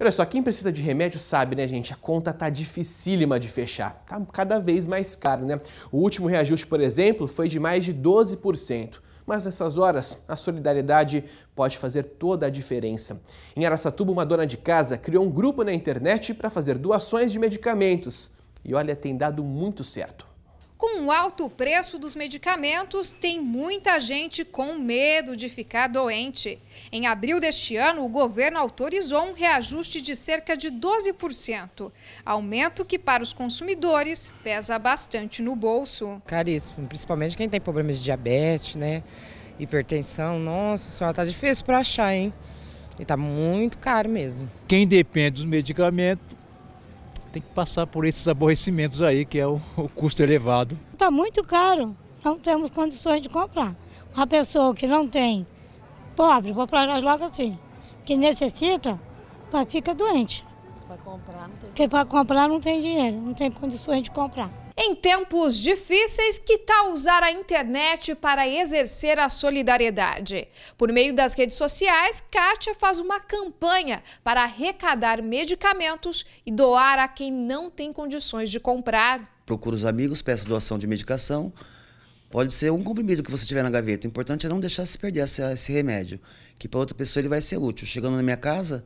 Olha só, quem precisa de remédio sabe, né, gente? A conta tá dificílima de fechar. Tá cada vez mais caro, né? O último reajuste, por exemplo, foi de mais de 12%. Mas nessas horas, a solidariedade pode fazer toda a diferença. Em Aracatuba, uma dona de casa criou um grupo na internet para fazer doações de medicamentos. E olha, tem dado muito certo. Com o alto preço dos medicamentos, tem muita gente com medo de ficar doente. Em abril deste ano, o governo autorizou um reajuste de cerca de 12%, aumento que para os consumidores pesa bastante no bolso. Caríssimo, principalmente quem tem problemas de diabetes, né? Hipertensão, nossa senhora, tá difícil para achar, hein? E tá muito caro mesmo. Quem depende dos medicamentos tem que passar por esses aborrecimentos aí, que é o, o custo elevado. Está muito caro, não temos condições de comprar. Uma pessoa que não tem, pobre, vou falar logo assim, que necessita, fica doente. Para comprar não tem. Porque para comprar não tem dinheiro, não tem condições de comprar. Em tempos difíceis, que tal usar a internet para exercer a solidariedade? Por meio das redes sociais, Kátia faz uma campanha para arrecadar medicamentos e doar a quem não tem condições de comprar. Procura os amigos, peça doação de medicação. Pode ser um comprimido que você tiver na gaveta. O importante é não deixar se perder esse, esse remédio, que para outra pessoa ele vai ser útil. Chegando na minha casa,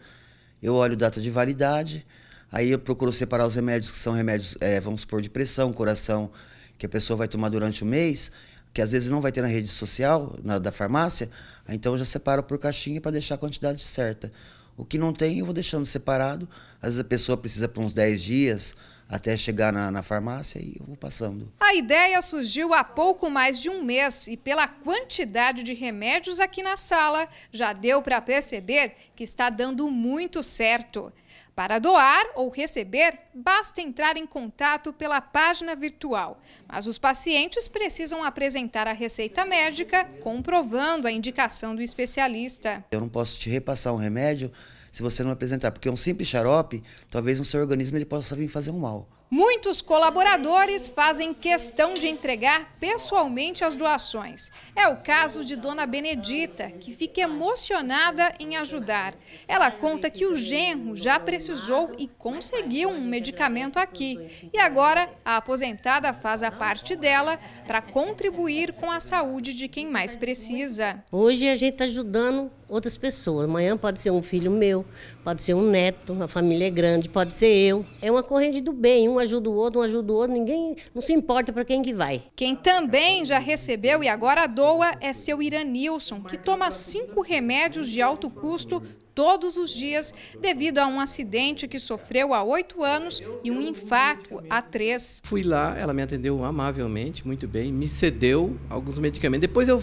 eu olho data de validade, Aí eu procuro separar os remédios que são remédios, é, vamos supor, de pressão, coração, que a pessoa vai tomar durante o mês, que às vezes não vai ter na rede social, na, da farmácia. Então eu já separo por caixinha para deixar a quantidade certa. O que não tem, eu vou deixando separado. Às vezes a pessoa precisa por uns 10 dias, até chegar na, na, farmácia e eu vou passando. A ideia surgiu há pouco mais de um mês e pela quantidade de remédios aqui na sala, já deu para perceber que está dando muito certo. Para doar ou receber, basta entrar em contato pela página virtual. Mas os pacientes precisam apresentar a receita médica, comprovando a indicação do especialista. Eu não posso te repassar um remédio se você não apresentar. Porque um simples xarope, talvez no seu organismo ele possa vir fazer um mal. Muitos colaboradores fazem questão de entregar pessoalmente as doações. É o caso de Dona Benedita, que fica emocionada em ajudar. Ela conta que o genro já precisou e conseguiu um medicamento aqui. E agora a aposentada faz a parte dela para contribuir com a saúde de quem mais precisa. Hoje a gente está ajudando outras pessoas. Amanhã pode ser um filho meu, pode ser um neto, a família é grande, pode ser eu. É uma corrente do bem, um ajuda o outro, um ajuda o outro, ninguém não se importa para quem que vai. Quem também já recebeu e agora doa é seu Iranilson, que toma cinco remédios de alto custo todos os dias devido a um acidente que sofreu há oito anos e um infarto há três. Fui lá, ela me atendeu amavelmente, muito bem, me cedeu alguns medicamentos. Depois eu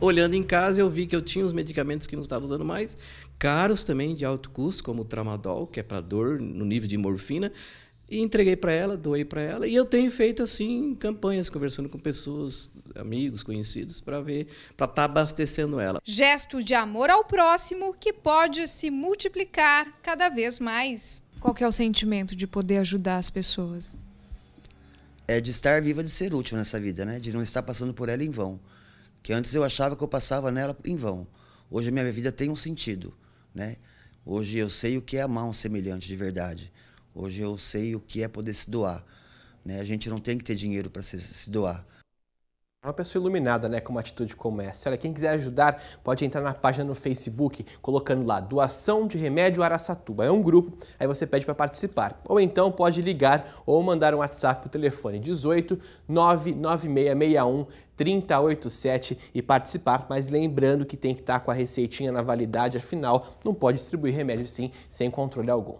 olhando em casa, eu vi que eu tinha os medicamentos que não estava usando mais, caros também, de alto custo, como o Tramadol, que é para dor no nível de morfina, e entreguei para ela, doei para ela. E eu tenho feito assim campanhas, conversando com pessoas, amigos, conhecidos, para ver, para estar tá abastecendo ela. Gesto de amor ao próximo que pode se multiplicar cada vez mais. Qual que é o sentimento de poder ajudar as pessoas? É de estar viva, de ser útil nessa vida, né? De não estar passando por ela em vão. Que antes eu achava que eu passava nela em vão. Hoje a minha vida tem um sentido, né? Hoje eu sei o que é amar um semelhante de verdade. Hoje eu sei o que é poder se doar. Né? A gente não tem que ter dinheiro para se, se doar. Uma pessoa iluminada, né, com uma atitude como essa. Olha, quem quiser ajudar pode entrar na página no Facebook, colocando lá doação de remédio Araçatuba. É um grupo, aí você pede para participar. Ou então pode ligar ou mandar um WhatsApp para o telefone 18 99661 3087 e participar, mas lembrando que tem que estar tá com a receitinha na validade, afinal, não pode distribuir remédio sim sem controle algum.